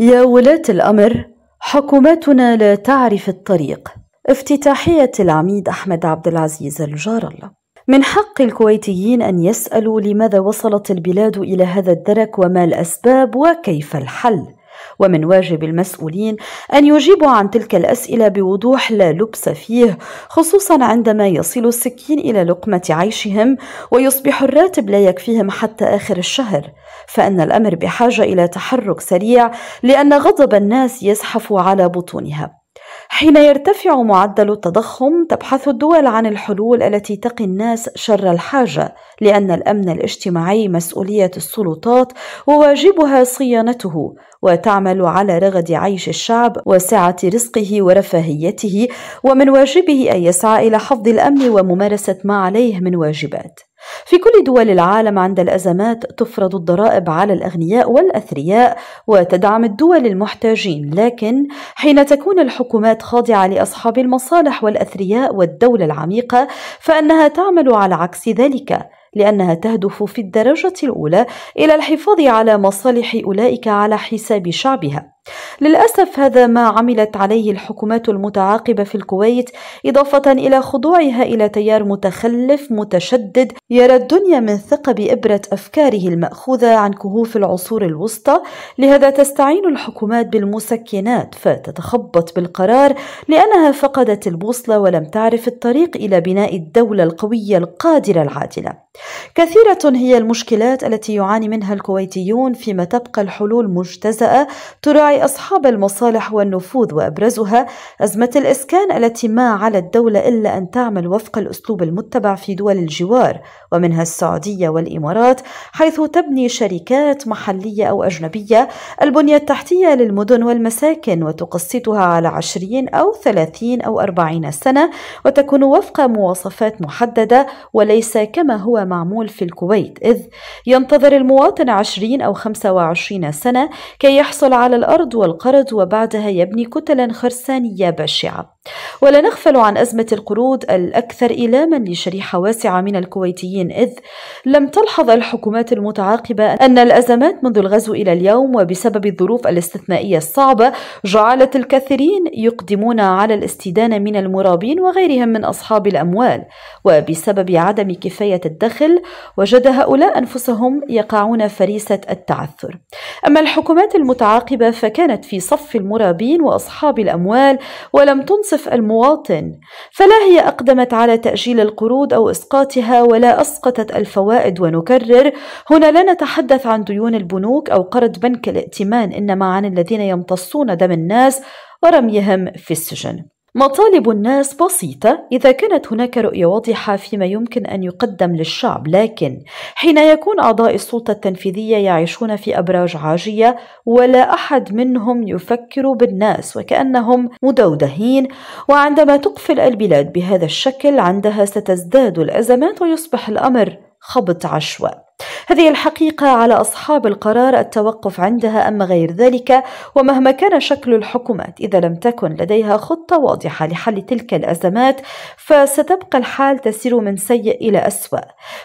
يا ولاة الأمر حكوماتنا لا تعرف الطريق افتتاحية العميد أحمد عبد العزيز الجار الله من حق الكويتيين أن يسألوا لماذا وصلت البلاد إلى هذا الدرك وما الأسباب وكيف الحل ومن واجب المسؤولين أن يجيبوا عن تلك الأسئلة بوضوح لا لبس فيه خصوصا عندما يصل السكين إلى لقمة عيشهم ويصبح الراتب لا يكفيهم حتى آخر الشهر فإن الأمر بحاجة إلى تحرك سريع لأن غضب الناس يزحف على بطونها حين يرتفع معدل التضخم تبحث الدول عن الحلول التي تقي الناس شر الحاجه لان الامن الاجتماعي مسؤوليه السلطات وواجبها صيانته وتعمل على رغد عيش الشعب وسعه رزقه ورفاهيته ومن واجبه ان يسعى الى حفظ الامن وممارسه ما عليه من واجبات في كل دول العالم عند الأزمات تفرض الضرائب على الأغنياء والأثرياء وتدعم الدول المحتاجين لكن حين تكون الحكومات خاضعة لأصحاب المصالح والأثرياء والدولة العميقة فإنها تعمل على عكس ذلك لأنها تهدف في الدرجة الأولى إلى الحفاظ على مصالح أولئك على حساب شعبها للأسف هذا ما عملت عليه الحكومات المتعاقبة في الكويت إضافة إلى خضوعها إلى تيار متخلف متشدد يرى الدنيا من ثقب إبرة أفكاره المأخوذة عن كهوف العصور الوسطى لهذا تستعين الحكومات بالمسكنات فتتخبط بالقرار لأنها فقدت البوصلة ولم تعرف الطريق إلى بناء الدولة القوية القادرة العادلة كثيرة هي المشكلات التي يعاني منها الكويتيون فيما تبقى الحلول مجتزأة تراعي أصحاب المصالح والنفوذ وأبرزها أزمة الإسكان التي ما على الدولة إلا أن تعمل وفق الأسلوب المتبع في دول الجوار ومنها السعودية والإمارات حيث تبني شركات محلية أو أجنبية البنية التحتية للمدن والمساكن وتقسطها على عشرين أو ثلاثين أو أربعين سنة وتكون وفق مواصفات محددة وليس كما هو معمول في الكويت إذ ينتظر المواطن عشرين أو خمسة وعشرين سنة كي يحصل على الأرض الأرض والقرض وبعدها يبني كتلا خرسانية بشعة ولا نغفل عن أزمة القروض الأكثر إيلاما لشريحة واسعة من الكويتيين إذ لم تلحظ الحكومات المتعاقبة أن الأزمات منذ الغزو إلى اليوم وبسبب الظروف الاستثنائية الصعبة جعلت الكثيرين يقدمون على الاستدانة من المرابين وغيرهم من أصحاب الأموال وبسبب عدم كفاية الدخل وجد هؤلاء أنفسهم يقعون فريسة التعثر أما الحكومات المتعاقبة فكانت في صف المرابين وأصحاب الأموال ولم تنصف موقف المواطن فلا هي أقدمت على تأجيل القروض أو إسقاطها ولا أسقطت الفوائد ونكرر هنا لا نتحدث عن ديون البنوك أو قرض بنك الائتمان إنما عن الذين يمتصون دم الناس ورميهم في السجن مطالب الناس بسيطة إذا كانت هناك رؤية واضحة فيما يمكن أن يقدم للشعب، لكن حين يكون أعضاء السلطة التنفيذية يعيشون في أبراج عاجية ولا أحد منهم يفكر بالناس وكأنهم مدودهين، وعندما تقفل البلاد بهذا الشكل عندها ستزداد الأزمات ويصبح الأمر خبط عشوائي. هذه الحقيقة على أصحاب القرار التوقف عندها أما غير ذلك ومهما كان شكل الحكومات إذا لم تكن لديها خطة واضحة لحل تلك الأزمات فستبقى الحال تسير من سيء إلى أسوأ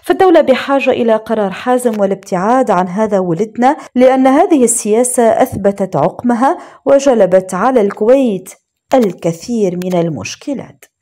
فالدولة بحاجة إلى قرار حازم والابتعاد عن هذا ولدنا لأن هذه السياسة أثبتت عقمها وجلبت على الكويت الكثير من المشكلات